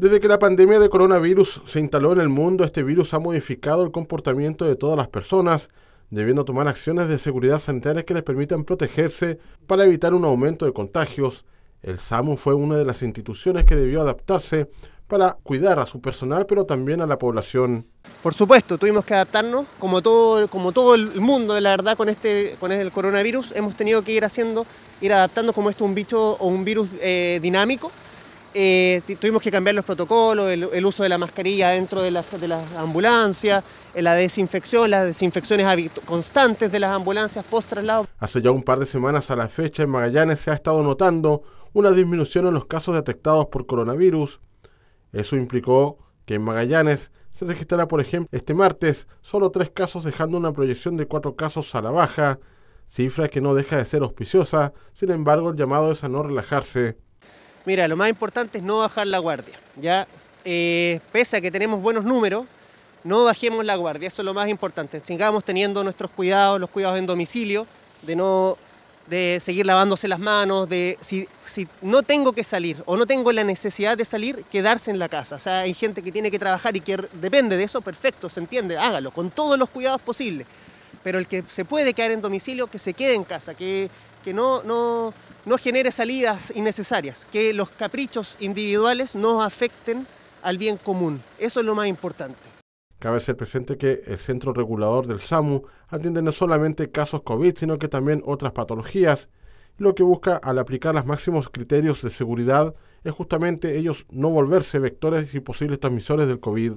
Desde que la pandemia de coronavirus se instaló en el mundo, este virus ha modificado el comportamiento de todas las personas, debiendo tomar acciones de seguridad sanitaria que les permitan protegerse para evitar un aumento de contagios. El SAMU fue una de las instituciones que debió adaptarse para cuidar a su personal, pero también a la población. Por supuesto, tuvimos que adaptarnos, como todo, como todo el mundo, de la verdad, con este, con el coronavirus, hemos tenido que ir haciendo, ir adaptando como esto un bicho o un virus eh, dinámico eh, tuvimos que cambiar los protocolos, el, uso de la mascarilla dentro de las, de ambulancias, eh, la desinfección, las desinfecciones constantes de las ambulancias post traslado. Hace ya un par de semanas a la fecha en Magallanes se ha estado notando una disminución en los casos detectados por coronavirus. Eso implicó que en Magallanes se registrará, por ejemplo, este martes solo tres casos, dejando una proyección de cuatro casos a la baja, cifra que no deja de ser auspiciosa, sin embargo el llamado es a no relajarse. Mira, lo más importante es no bajar la guardia, ¿ya? Eh, pese a que tenemos buenos números, no bajemos la guardia, eso es lo más importante. Sigamos teniendo nuestros cuidados, los cuidados en domicilio, de no de seguir lavándose las manos, de si, si, no tengo que salir o no tengo la necesidad de salir, quedarse en la casa. O sea, hay gente que tiene que trabajar y que depende de eso, perfecto, se entiende, hágalo, con todos los cuidados posibles. Pero el que se puede quedar en domicilio, que se quede en casa, que que no, genere salidas innecesarias, que los caprichos individuales no afecten al bien común. Eso es lo más importante. Cabe ser presente que el centro regulador del SAMU atiende no solamente casos COVID, sino que también otras patologías, lo que busca al aplicar los máximos criterios de seguridad es justamente ellos no volverse vectores y posibles transmisores del COVID.